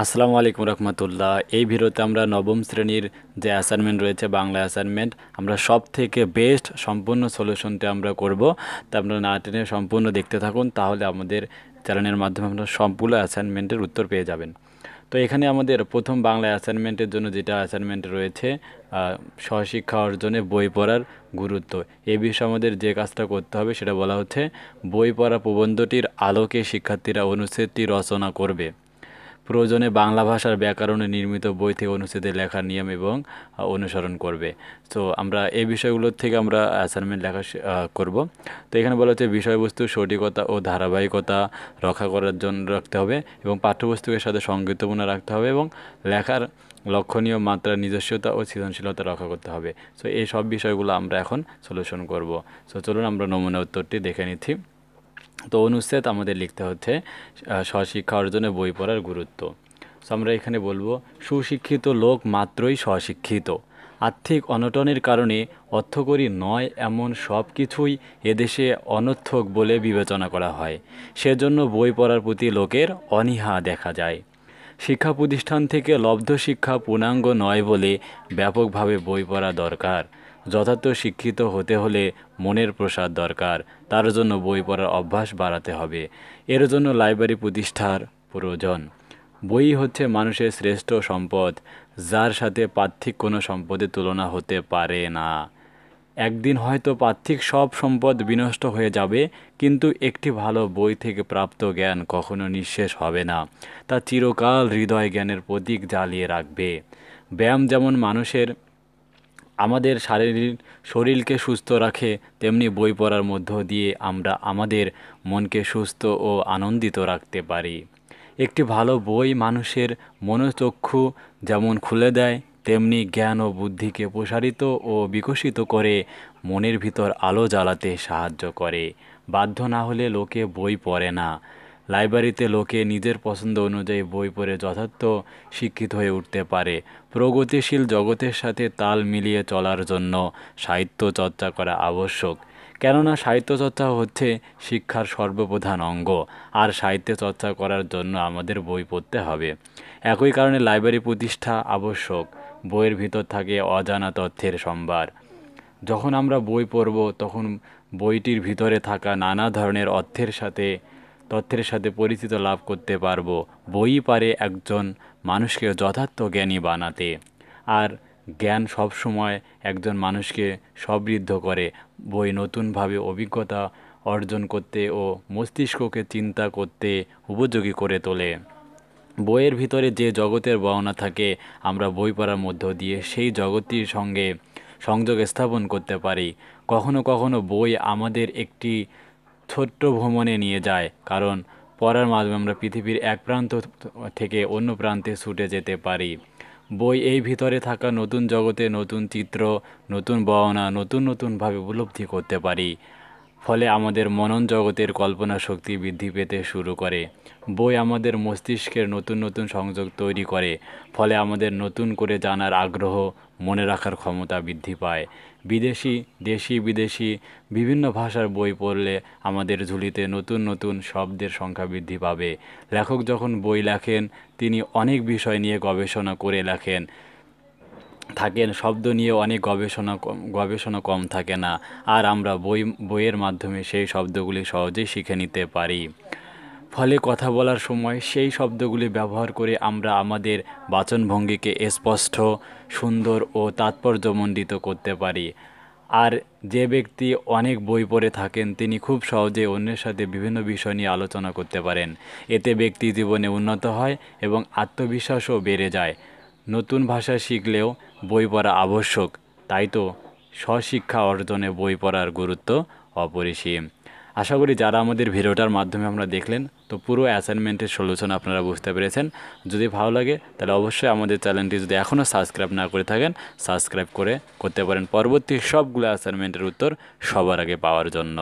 আসসালামু আলাইকুম রহমতুল্লাহ এই ভিডিওতে আমরা নবম শ্রেণীর যে অ্যাসাইনমেন্ট রয়েছে বাংলা অ্যাসাইনমেন্ট আমরা সব থেকে বেস্ট সম্পূর্ণ সলিউশনটা আমরা করব তা আমরা না টেনে সম্পূর্ণ দেখতে থাকুন তাহলে আমাদের চ্যানেলের মাধ্যমে আমরা সম্পূর্ণ অ্যাসাইনমেন্টের উত্তর পেয়ে যাবেন তো এখানে আমাদের প্রথম বাংলা অ্যাসাইনমেন্টের জন্য যেটা অ্যাসাইনমেন্ট রয়েছে স্বশিক্ষা অর্জনে বই পড়ার গুরুত্ব এ বিষয়ে আমাদের যে কাজটা করতে হবে সেটা বলা হচ্ছে বই পড়া প্রবন্ধটির আলোকে শিক্ষার্থীরা অনুচ্ছেদটি রচনা করবে প্রয়োজনে বাংলা ভাষার ব্যাকরণে নির্মিত বই থেকে অনুচ্ছেদে লেখার নিয়ম এবং অনুসরণ করবে তো আমরা এই বিষয়গুলোর থেকে আমরা অ্যাসাইনমেন্ট লেখা করব তো এখানে বলা হচ্ছে বিষয়বস্তু সঠিকতা ও ধারাবাহিকতা রক্ষা করার জন্য রাখতে হবে এবং পাঠ্যপুস্তকের সাথে সংগীতপূর্ণ রাখতে হবে এবং লেখার লক্ষণীয় মাত্রা নিজস্বতা ও সৃজনশীলতা রক্ষা করতে হবে সো এই সব বিষয়গুলো আমরা এখন সলিউশন করব সো চলুন আমরা নমুনা উত্তরটি দেখে নিচ্ছি তো অনুচ্ছেদ আমাদের লিখতে হচ্ছে স্বশিক্ষা অর্জনে বই পড়ার গুরুত্ব সো আমরা এখানে বলবো সুশিক্ষিত লোক মাত্রই স্বশিক্ষিত আর্থিক অনটনের কারণে অর্থকরী নয় এমন সব কিছুই এদেশে অনর্থক বলে বিবেচনা করা হয় সেজন্য বই পড়ার প্রতি লোকের অনীহা দেখা যায় শিক্ষা প্রতিষ্ঠান থেকে লব্ধ শিক্ষা পূর্ণাঙ্গ নয় বলে ব্যাপকভাবে বই পড়া দরকার যথার্থ শিক্ষিত হতে হলে মনের প্রসাদ দরকার তার জন্য বই পড়ার অভ্যাস বাড়াতে হবে এর জন্য লাইব্রেরি প্রতিষ্ঠার প্রয়োজন বই হচ্ছে মানুষের শ্রেষ্ঠ সম্পদ যার সাথে পার্থিক কোনো সম্পদের তুলনা হতে পারে না একদিন হয়তো পার্থিক সব সম্পদ বিনষ্ট হয়ে যাবে কিন্তু একটি ভালো বই থেকে প্রাপ্ত জ্ঞান কখনো নিঃশেষ হবে না তা চিরকাল হৃদয় জ্ঞানের প্রতীক জ্বালিয়ে রাখবে ব্যায়াম যেমন মানুষের আমাদের শারীরিক শরীরকে সুস্থ রাখে তেমনি বই পড়ার মধ্য দিয়ে আমরা আমাদের মনকে সুস্থ ও আনন্দিত রাখতে পারি একটি ভালো বই মানুষের মনোচক্ষু যেমন খুলে দেয় তেমনি জ্ঞান ও বুদ্ধিকে প্রসারিত ও বিকশিত করে মনের ভিতর আলো জ্বালাতে সাহায্য করে বাধ্য না হলে লোকে বই পড়ে না লাইব্রেরিতে লোকে নিজের পছন্দ অনুযায়ী বই পড়ে যথার্থ শিক্ষিত হয়ে উঠতে পারে প্রগতিশীল জগতের সাথে তাল মিলিয়ে চলার জন্য সাহিত্য চর্চা করা আবশ্যক কেননা সাহিত্য চর্চা হচ্ছে শিক্ষার সর্বপ্রধান অঙ্গ আর সাহিত্য চর্চা করার জন্য আমাদের বই পড়তে হবে একই কারণে লাইব্রেরি প্রতিষ্ঠা আবশ্যক বইয়ের ভিতর থাকে অজানা তথ্যের সম্ভার যখন আমরা বই পড়ব তখন বইটির ভিতরে থাকা নানা ধরনের অর্থের সাথে তথ্যের সাথে পরিচিত লাভ করতে পারব বই পারে একজন মানুষকে যথার্থ জ্ঞানী বানাতে আর জ্ঞান সব সময় একজন মানুষকে সমৃদ্ধ করে বই নতুনভাবে অভিজ্ঞতা অর্জন করতে ও মস্তিষ্ককে চিন্তা করতে উপযোগী করে তোলে বইয়ের ভিতরে যে জগতের বর্ণনা থাকে আমরা বই পড়ার মধ্য দিয়ে সেই জগতটির সঙ্গে সংযোগ স্থাপন করতে পারি কখনো কখনো বই আমাদের একটি ছোট্ট ভ্রমণে নিয়ে যায় কারণ পড়ার মাধ্যমে আমরা পৃথিবীর এক প্রান্ত থেকে অন্য প্রান্তে ছুটে যেতে পারি বই এই ভিতরে থাকা নতুন জগতে নতুন চিত্র নতুন বাওনা নতুন নতুনভাবে উপলব্ধি করতে পারি ফলে আমাদের মনন জগতের কল্পনা শক্তি বৃদ্ধি পেতে শুরু করে বই আমাদের মস্তিষ্কের নতুন নতুন সংযোগ তৈরি করে ফলে আমাদের নতুন করে জানার আগ্রহ মনে রাখার ক্ষমতা বৃদ্ধি পায় বিদেশি দেশি বিদেশি বিভিন্ন ভাষার বই পড়লে আমাদের ঝুলিতে নতুন নতুন শব্দের সংখ্যা বৃদ্ধি পাবে লেখক যখন বই লেখেন তিনি অনেক বিষয় নিয়ে গবেষণা করে লেখেন থাকেন শব্দ নিয়ে অনেক গবেষণা গবেষণা কম থাকে না আর আমরা বই বইয়ের মাধ্যমে সেই শব্দগুলি সহজেই শিখে নিতে পারি ফলে কথা বলার সময় সেই শব্দগুলি ব্যবহার করে আমরা আমাদের বাচনভঙ্গিকে স্পষ্ট সুন্দর ও তাৎপর্যমণ্ডিত করতে পারি আর যে ব্যক্তি অনেক বই পড়ে থাকেন তিনি খুব সহজে অন্যের সাথে বিভিন্ন বিষয় নিয়ে আলোচনা করতে পারেন এতে ব্যক্তি জীবনে উন্নত হয় এবং আত্মবিশ্বাসও বেড়ে যায় নতুন ভাষা শিখলেও বই পড়া আবশ্যক তাই তো স্বশিক্ষা অর্জনে বই পড়ার গুরুত্ব অপরিসীম আশা করি যারা আমাদের ভিডিওটার মাধ্যমে আপনারা দেখলেন তো পুরো অ্যাসাইনমেন্টের সলিউশন আপনারা বুঝতে পেরেছেন যদি ভালো লাগে তাহলে অবশ্যই আমাদের চ্যানেলটি যদি এখনও সাবস্ক্রাইব না করে থাকেন সাবস্ক্রাইব করে করতে পারেন পরবর্তী সবগুলো অ্যাসাইনমেন্টের উত্তর সবার আগে পাওয়ার জন্য